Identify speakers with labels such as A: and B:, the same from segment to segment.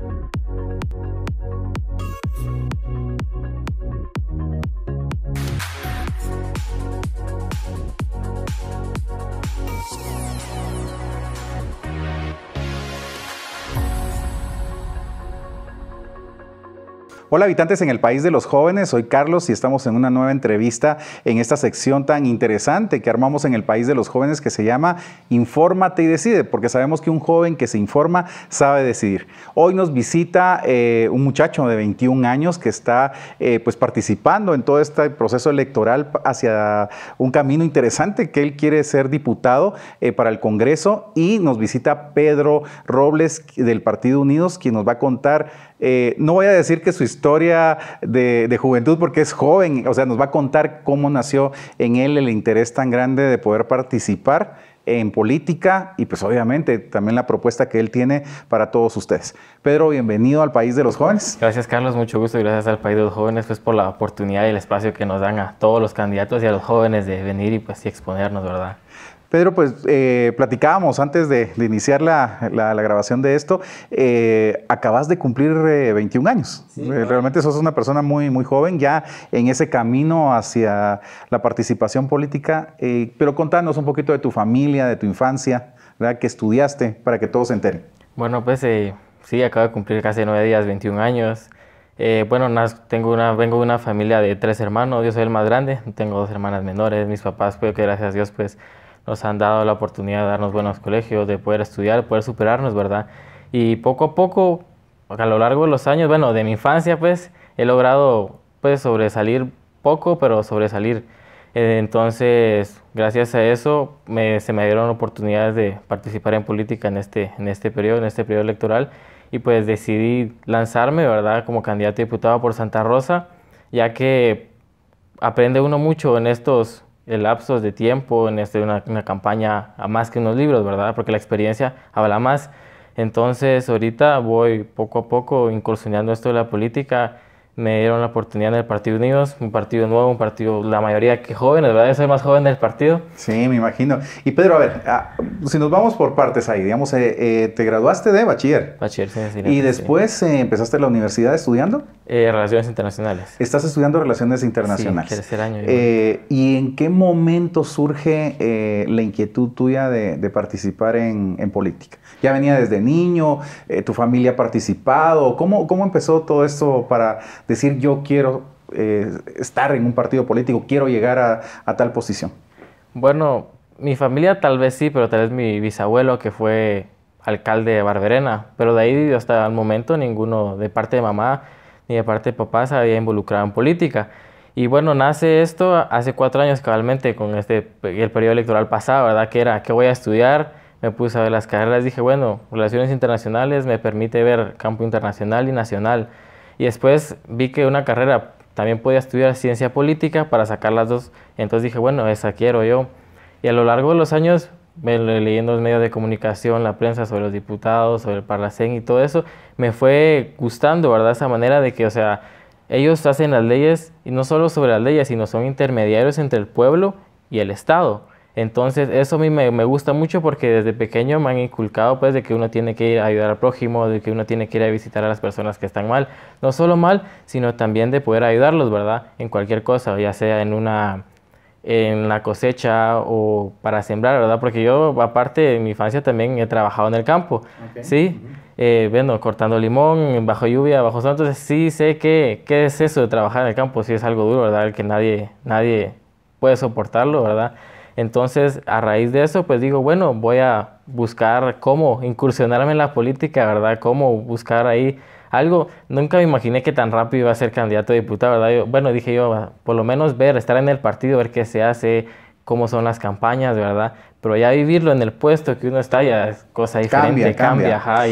A: Yeah. Hola habitantes en el país de los jóvenes, soy Carlos y estamos en una nueva entrevista en esta sección tan interesante que armamos en el país de los jóvenes que se llama Infórmate y decide, porque sabemos que un joven que se informa sabe decidir. Hoy nos visita eh, un muchacho de 21 años que está eh, pues participando en todo este proceso electoral hacia un camino interesante que él quiere ser diputado eh, para el Congreso y nos visita Pedro Robles del Partido Unidos, quien nos va a contar eh, no voy a decir que su historia de, juventud, porque es joven, o sea, nos va a contar cómo nació en él el interés tan grande de poder participar en política y pues obviamente también la propuesta que él tiene para todos ustedes. Pedro, bienvenido al País de los Jóvenes.
B: Gracias Carlos, mucho gusto y gracias al País de los Jóvenes pues por la oportunidad y el espacio que nos dan a todos los candidatos y a los jóvenes de venir y pues y exponernos, ¿verdad?
A: Pedro, pues eh, platicábamos antes de, iniciar la, grabación de esto, eh, acabas de cumplir 21 eh, años. Realmente sos una persona muy, muy joven, ya en ese camino hacia la participación política. pero contanos un poquito de tu familia, de tu infancia, ¿verdad? que estudiaste, para que todos se enteren.
B: Bueno, pues sí, acabo de cumplir casi nueve días, 21 años. bueno, tengo una, vengo de una familia de tres hermanos, yo soy el más grande, tengo dos hermanas menores, mis papás, pues que gracias a Dios, pues nos han dado la oportunidad de darnos buenos colegios, de poder estudiar, poder superarnos, ¿verdad? Y poco a poco, a lo largo de los años, bueno, de mi infancia, pues, he logrado, pues, sobresalir poco, pero sobresalir. Eh, entonces, gracias a eso, se me dieron oportunidades de participar en política en este, en este periodo, en este periodo electoral, y pues decidí lanzarme, ¿verdad?, como candidato a diputado por Santa Rosa, ya que aprende uno mucho en estos el lapsos de tiempo en este, una, campaña a más que unos libros, ¿verdad? Porque la experiencia habla más. Entonces, ahorita voy poco a poco incursionando esto de la política me dieron la oportunidad en el Partido Unidos, un partido nuevo, un partido, la mayoría que jóvenes, ¿verdad? Yo soy más joven del partido.
A: Sí, me imagino. Y Pedro, a ver, ah, si nos vamos por partes ahí, digamos, eh, eh, te graduaste de bachiller.
B: Bachiller, sí, sí. ¿Y después eh,
A: empezaste la universidad estudiando?
B: relaciones internacionales.
A: Estás estudiando relaciones internacionales. Sí, tercer año. ¿Y en qué momento surge la inquietud tuya de, participar en, política? ¿Ya venía desde niño? ¿Tu familia ha participado? ¿Cómo, ¿Cómo empezó todo esto para decir yo quiero eh, estar en un partido político, quiero llegar a, tal posición?
B: Bueno, mi familia tal vez sí, pero tal vez mi bisabuelo que fue alcalde de Barberena, pero de ahí hasta el momento ninguno de parte de mamá ni de parte de papá se había involucrado en política. Y bueno, nace esto hace cuatro años cabalmente con este, el periodo electoral pasado, ¿verdad? Que era, ¿qué voy a estudiar? Me puse a ver las carreras, dije, bueno, relaciones internacionales me permite ver campo internacional y nacional. Y después vi que una carrera también podía estudiar ciencia política para sacar las dos. Entonces dije, bueno, esa quiero yo. Y a lo largo de los años, leyendo los medios de comunicación, la prensa sobre los diputados, sobre el Parlacén y todo eso, me fue gustando, ¿verdad? Esa manera de que, o sea, ellos hacen las leyes, y no solo sobre las leyes, sino son intermediarios entre el pueblo y el Estado. Entonces, eso a mí me, gusta mucho porque desde pequeño me han inculcado pues de que uno tiene que ir a ayudar al prójimo, de que uno tiene que ir a visitar a las personas que están mal, no solo mal, sino también de poder ayudarlos, ¿verdad? En cualquier cosa, ya sea en una en la cosecha o para sembrar, ¿verdad? Porque yo aparte en mi infancia también he trabajado en el campo, ¿sí? Eh, bueno, cortando limón, bajo lluvia, bajo sol, entonces sí sé que, qué es eso de trabajar en el campo, sí es algo duro, ¿verdad? que nadie, nadie puede soportarlo, ¿verdad? Entonces, a raíz de eso, pues digo, bueno, voy a buscar cómo incursionarme en la política, ¿verdad? Cómo buscar ahí algo. Nunca me imaginé que tan rápido iba a ser candidato a diputado, ¿verdad? Yo, bueno, dije yo, por lo menos ver, estar en el partido, ver qué se hace, cómo son las campañas, ¿verdad? Pero ya vivirlo en el puesto que uno está ya es cosa diferente, cambia, cambia, Ajá,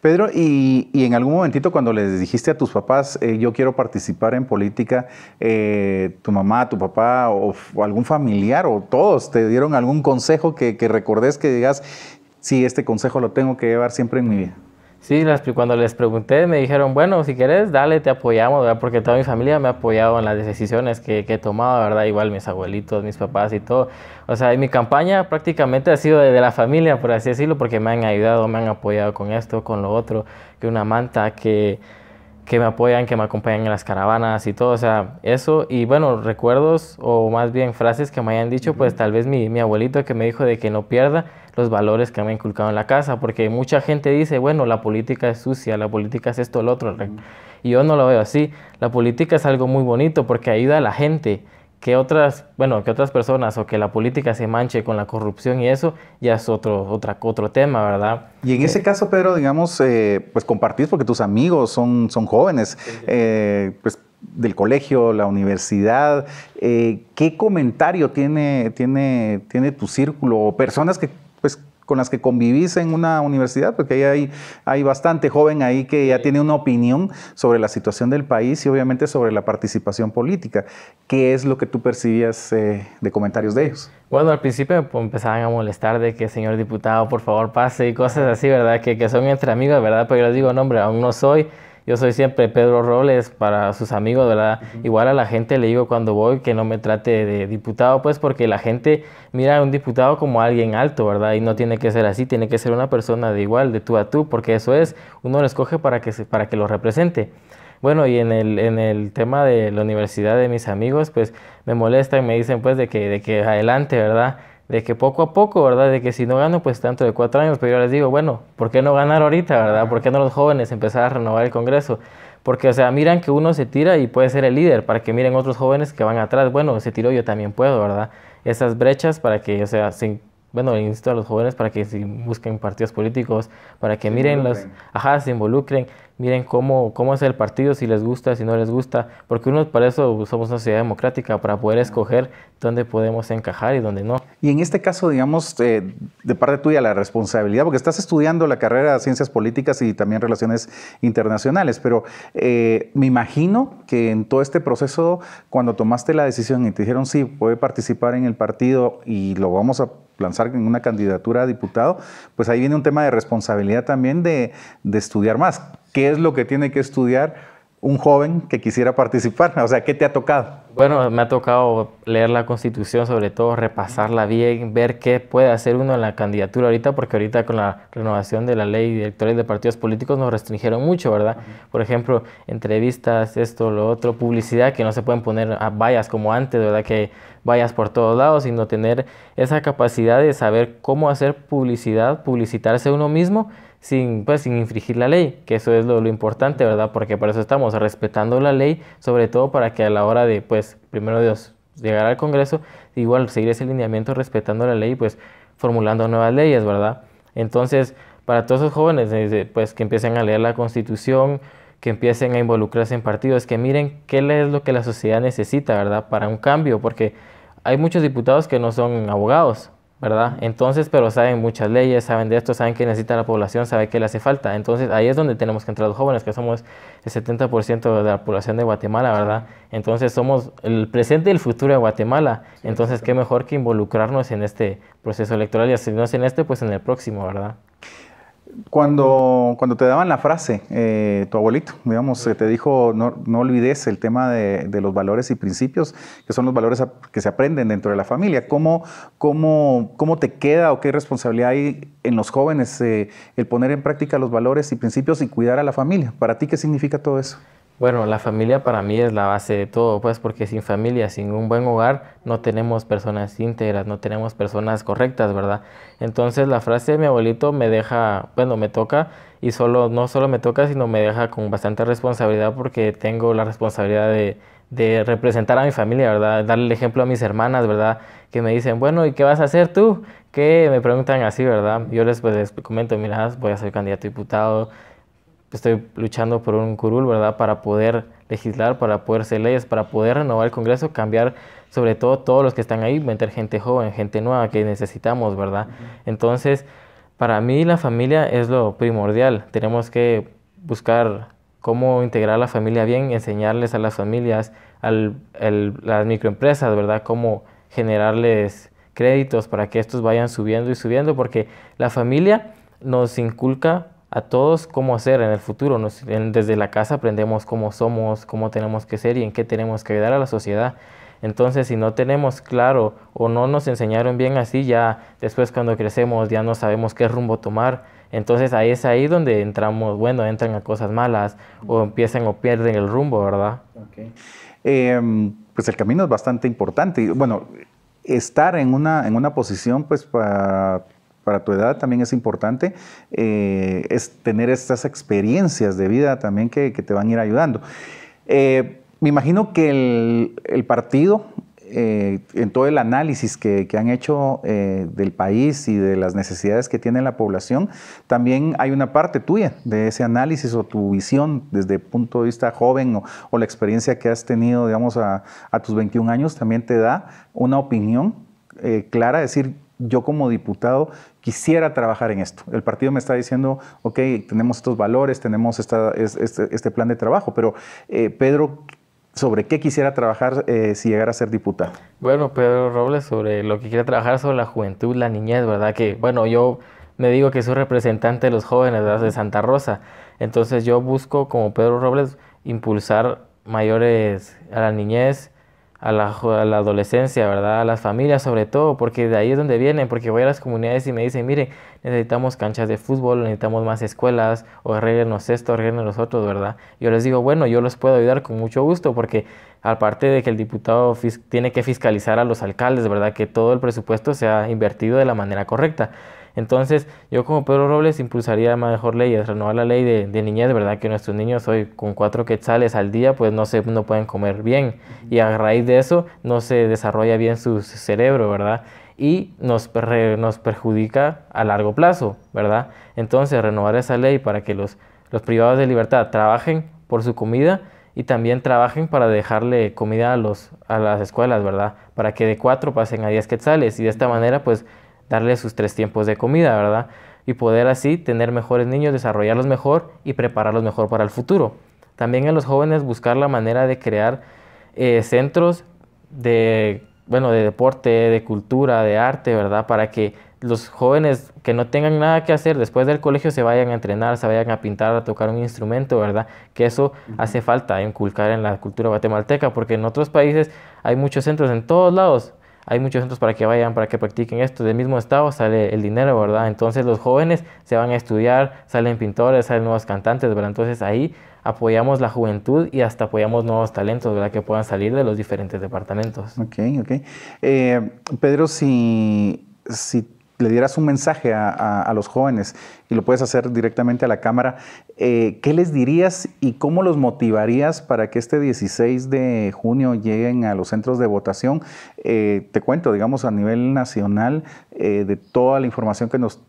A: Pedro, y, en algún momentito cuando les dijiste a tus papás, eh, yo quiero participar en política, eh, tu mamá, tu papá o, algún familiar o todos te dieron algún consejo que, que recordes que digas, sí, este consejo lo tengo que llevar siempre en mi vida.
B: Sí, cuando les pregunté me dijeron, bueno, si quieres, dale, te apoyamos, ¿verdad? Porque toda mi familia me ha apoyado en las decisiones que, he tomado, ¿verdad? Igual mis abuelitos, mis papás y todo. O sea, mi campaña prácticamente ha sido de, la familia, por así decirlo, porque me han ayudado, me han apoyado con esto, con lo otro, que una manta, que que me apoyan, que me acompañen en las caravanas y todo, o sea, eso. Y bueno, recuerdos o más bien frases que me hayan dicho, pues tal vez mi, mi abuelito que me dijo de que no pierda los valores que me ha inculcado en la casa, porque mucha gente dice, bueno, la política es sucia, la política es esto, el otro. Y yo no lo veo así. La política es algo muy bonito porque ayuda a la gente que otras, bueno, que otras personas o que la política se manche con la corrupción y eso ya es otro, otra, otro tema, ¿verdad?
A: Y en eh, ese caso, Pedro, digamos, eh, pues compartís porque tus amigos son, son jóvenes, eh, pues del colegio, la universidad, ¿qué comentario tiene, tiene, tiene tu círculo? o Personas que, pues, con las que convivís en una universidad, porque ahí hay, bastante joven ahí que ya tiene una opinión sobre la situación del país y obviamente sobre la participación política. ¿Qué es lo que tú percibías eh, de comentarios de ellos?
B: Bueno, al principio pues, empezaban a molestar de que, señor diputado, por favor pase y cosas así, ¿verdad? Que, que son entre amigos, ¿verdad? Pero yo les digo, nombre, hombre, aún no soy. Yo soy siempre Pedro Robles para sus amigos, ¿verdad? Igual a la gente le digo cuando voy que no me trate de diputado, pues porque la gente mira a un diputado como alguien alto, ¿verdad? Y no tiene que ser así, tiene que ser una persona de igual, de tú a tú, porque eso es, uno lo escoge para que, se, para que lo represente. Bueno, y en el, en el tema de la universidad de mis amigos, pues me molesta y me dicen pues de que, de que adelante, ¿verdad? de que poco a poco, ¿verdad? De que si no gano, pues tanto de cuatro años, pero pues yo les digo, bueno, ¿por qué no ganar ahorita, verdad? ¿Por qué no los jóvenes empezar a renovar el Congreso? Porque, o sea, miran que uno se tira y puede ser el líder, para que miren otros jóvenes que van atrás, bueno, se tiró, yo también puedo, ¿verdad? Esas brechas para que, o sea, sin bueno, insisto a los jóvenes para que busquen partidos políticos, para que miren los, ajá, se involucren, miren cómo, cómo es el partido, si les gusta, si no les gusta, porque uno para eso somos una sociedad democrática, para poder escoger dónde podemos encajar y dónde no.
A: Y en este caso, digamos, eh, de parte tuya la responsabilidad, porque estás estudiando la carrera de ciencias políticas y también relaciones internacionales, pero eh, me imagino que en todo este proceso, cuando tomaste la decisión y te dijeron, sí, puede participar en el partido y lo vamos a lanzar en una candidatura a diputado, pues ahí viene un tema de responsabilidad también de, estudiar más. ¿Qué es lo que tiene que estudiar? un joven que quisiera participar? O sea, ¿qué te ha tocado?
B: Bueno, me ha tocado leer la constitución, sobre todo repasarla bien, ver qué puede hacer uno en la candidatura ahorita, porque ahorita con la renovación de la ley directores de partidos políticos nos restringieron mucho, ¿verdad? Por ejemplo, entrevistas, esto, lo otro, publicidad, que no se pueden poner a vallas como antes, ¿verdad? Que vayas por todos lados, sino tener esa capacidad de saber cómo hacer publicidad, publicitarse uno mismo sin, pues, sin infringir la ley, que eso es lo, importante, ¿verdad? Porque para eso estamos respetando la ley, sobre todo para que a la hora de, pues, primero Dios, llegar al Congreso, igual seguir ese lineamiento respetando la ley, pues formulando nuevas leyes, ¿verdad? Entonces, para todos esos jóvenes, pues que empiecen a leer la Constitución, que empiecen a involucrarse en partidos, que miren qué es lo que la sociedad necesita, ¿verdad? Para un cambio, porque hay muchos diputados que no son abogados, ¿verdad? Entonces, pero saben muchas leyes, saben de esto, saben qué necesita la población, saben qué le hace falta. Entonces, ahí es donde tenemos que entrar los jóvenes, que somos el 70% de la población de Guatemala, ¿verdad? Entonces, somos el presente y el futuro de Guatemala. Entonces, qué mejor que involucrarnos en este proceso electoral y si no es en este, pues en el próximo, ¿verdad?
A: Cuando, te daban la frase, eh, tu abuelito, digamos, te dijo, no, olvides el tema de, los valores y principios, que son los valores que se aprenden dentro de la familia. ¿Cómo, te queda o qué responsabilidad hay en los jóvenes eh, el poner en práctica los valores y principios y cuidar a la familia? ¿Para ti qué significa
B: todo eso? Bueno, la familia para mí es la base de todo, pues porque sin familia, sin un buen hogar, no tenemos personas íntegras, no tenemos personas correctas, ¿verdad? Entonces la frase de mi abuelito me deja, bueno, me toca y solo no solo me toca, sino me deja con bastante responsabilidad porque tengo la responsabilidad de, representar a mi familia, ¿verdad? Darle el ejemplo a mis hermanas, ¿verdad? Que me dicen, bueno, ¿y qué vas a hacer tú? Que me preguntan así, ¿verdad? Yo les, pues, les comento, mira, voy a ser candidato a diputado, estoy luchando por un curul, ¿verdad? Para poder legislar, para poder hacer leyes, para poder renovar el Congreso, cambiar sobre todo todos los que están ahí, meter gente joven, gente nueva que necesitamos, ¿verdad? Entonces, para mí la familia es lo primordial. Tenemos que buscar cómo integrar a la familia bien, enseñarles a las familias, a las microempresas, ¿verdad? Cómo generarles créditos para que estos vayan subiendo y subiendo, porque la familia nos inculca a todos cómo ser en el futuro. desde la casa aprendemos cómo somos, cómo tenemos que ser y en qué tenemos que ayudar a la sociedad. Entonces, si no tenemos claro o no nos enseñaron bien así, ya después cuando crecemos ya no sabemos qué rumbo tomar. Entonces ahí es ahí donde entramos, bueno, entran a cosas malas o empiezan o pierden el rumbo, ¿verdad?
A: Em, pues el camino es bastante importante. Bueno, estar en una, en una posición pues para para tu edad también es importante eh, es tener estas experiencias de vida también que, te van a ir ayudando. Eh, me imagino que el, partido, eh, en todo el análisis que, han hecho del país y de las necesidades que tiene la población, también hay una parte tuya de ese análisis o tu visión desde el punto de vista joven o, la experiencia que has tenido, digamos, a, tus 21 años, también te da una opinión clara, decir, yo como diputado quisiera trabajar en esto. El partido me está diciendo, ok, tenemos estos valores, tenemos esta, este, este, plan de trabajo, pero eh, Pedro, ¿sobre qué quisiera trabajar eh, si llegara a ser diputado?
B: Bueno, Pedro Robles, sobre lo que quiere trabajar sobre la juventud, la niñez, ¿verdad? Que, bueno, yo me digo que soy representante de los jóvenes de Santa Rosa, entonces yo busco como Pedro Robles impulsar mayores a la niñez, a la, a la, adolescencia, ¿verdad? A las familias sobre todo, porque de ahí es donde vienen, porque voy a las comunidades y me dicen, mire, necesitamos canchas de fútbol, necesitamos más escuelas, o arreglenos esto, arreglenos los otros, ¿verdad? Yo les digo, bueno, yo los puedo ayudar con mucho gusto, porque aparte de que el diputado tiene que fiscalizar a los alcaldes, ¿verdad? Que todo el presupuesto sea invertido de la manera correcta. Entonces, yo como Pedro Robles impulsaría mejor es renovar la ley de, niñez, ¿verdad? Que nuestros niños hoy con cuatro quetzales al día, pues no, no pueden comer bien. Y a raíz de eso, no se desarrolla bien su cerebro, ¿verdad? y nos, nos perjudica a largo plazo, ¿verdad? Entonces, renovar esa ley para que los, privados de libertad trabajen por su comida y también trabajen para dejarle comida a, los, a las escuelas, ¿verdad? Para que de cuatro pasen a diez quetzales y de esta manera, pues, Darles sus tres tiempos de comida, ¿verdad? Y poder así tener mejores niños, desarrollarlos mejor y prepararlos mejor para el futuro. También en los jóvenes buscar la manera de crear eh, centros de, bueno, de deporte, de cultura, de arte, ¿verdad? Para que los jóvenes que no tengan nada que hacer después del colegio se vayan a entrenar, se vayan a pintar, a tocar un instrumento, ¿verdad? Que eso hace falta inculcar en la cultura guatemalteca, porque en otros países hay muchos centros en todos lados, hay muchos centros para que vayan, para que practiquen esto. Del mismo estado sale el dinero, ¿verdad? Entonces los jóvenes se van a estudiar, salen pintores, salen nuevos cantantes, ¿verdad? Entonces ahí apoyamos la juventud y hasta apoyamos nuevos talentos, ¿verdad? Que puedan salir de los diferentes departamentos. Ok,
A: ok. Eh, Pedro, si, si le dieras un mensaje a, los jóvenes y lo puedes hacer directamente a la cámara, eh, ¿qué les dirías y cómo los motivarías para que este 16 de junio lleguen a los centros de votación? Eh, te cuento, digamos, a nivel nacional, eh, de toda la información que nos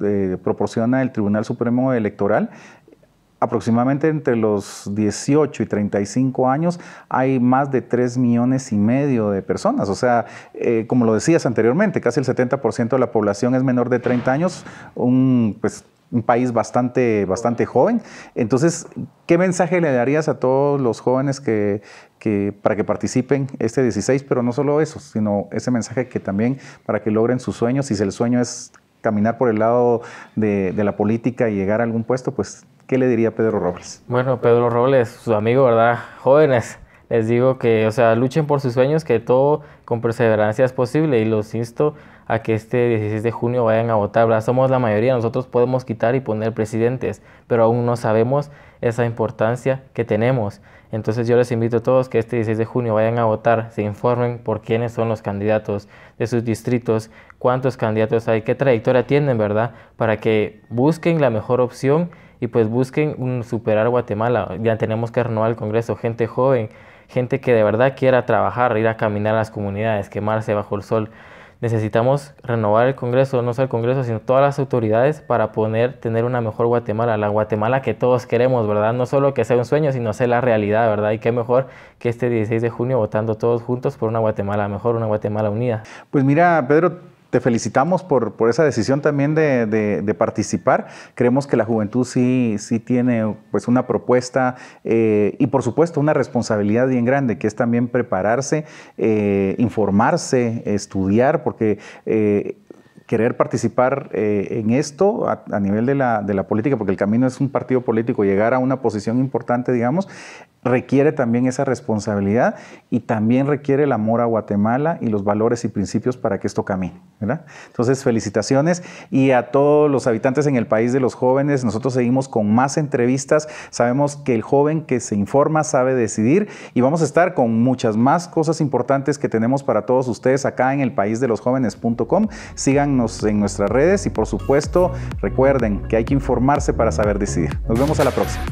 A: proporciona el Tribunal Supremo Electoral, aproximadamente entre los 18 y 35 años hay más de 3 millones y medio de personas. O sea, eh, como lo decías anteriormente, casi el 70% de la población es menor de 30 años, un, pues, un país bastante, bastante joven. Entonces, ¿qué mensaje le darías a todos los jóvenes que, para que participen este 16? Pero no solo eso, sino ese mensaje que también para que logren sus sueños, si el sueño es caminar por el lado de, de, la política y llegar a algún puesto, pues ¿qué le diría Pedro Robles?
B: Bueno, Pedro Robles, su amigo, ¿verdad? Jóvenes, les digo que, o sea, luchen por sus sueños, que todo con perseverancia es posible y los insto a que este 16 de junio vayan a votar, ¿verdad? Somos la mayoría, nosotros podemos quitar y poner presidentes, pero aún no sabemos esa importancia que tenemos. Entonces yo les invito a todos que este 16 de junio vayan a votar, se informen por quiénes son los candidatos de sus distritos, cuántos candidatos hay, qué trayectoria tienen, ¿verdad? Para que busquen la mejor opción y pues busquen superar Guatemala. Ya tenemos que renovar el Congreso, gente joven, gente que de verdad quiera trabajar, ir a caminar a las comunidades, quemarse bajo el sol. Necesitamos renovar el Congreso, no solo el Congreso, sino todas las autoridades para poder tener una mejor Guatemala, la Guatemala que todos queremos, ¿verdad? No solo que sea un sueño, sino sea la realidad, ¿verdad? Y qué mejor que este 16 de junio votando todos juntos por una Guatemala mejor, una Guatemala unida.
A: Pues mira, Pedro, te felicitamos por, esa decisión también de, participar. Creemos que la juventud sí, sí tiene pues, una propuesta eh, y por supuesto una responsabilidad bien grande, que es también prepararse, eh, informarse, estudiar, porque... Eh, querer participar en esto a, nivel de la, de la, política, porque el camino es un partido político, llegar a una posición importante, digamos, requiere también esa responsabilidad y también requiere el amor a Guatemala y los valores y principios para que esto camine. ¿verdad? Entonces, felicitaciones y a todos los habitantes en el país de los jóvenes. Nosotros seguimos con más entrevistas. Sabemos que el joven que se informa sabe decidir y vamos a estar con muchas más cosas importantes que tenemos para todos ustedes acá en el país de los Síganos en nuestras redes y por supuesto recuerden que hay que informarse para saber decidir. Nos vemos a la próxima.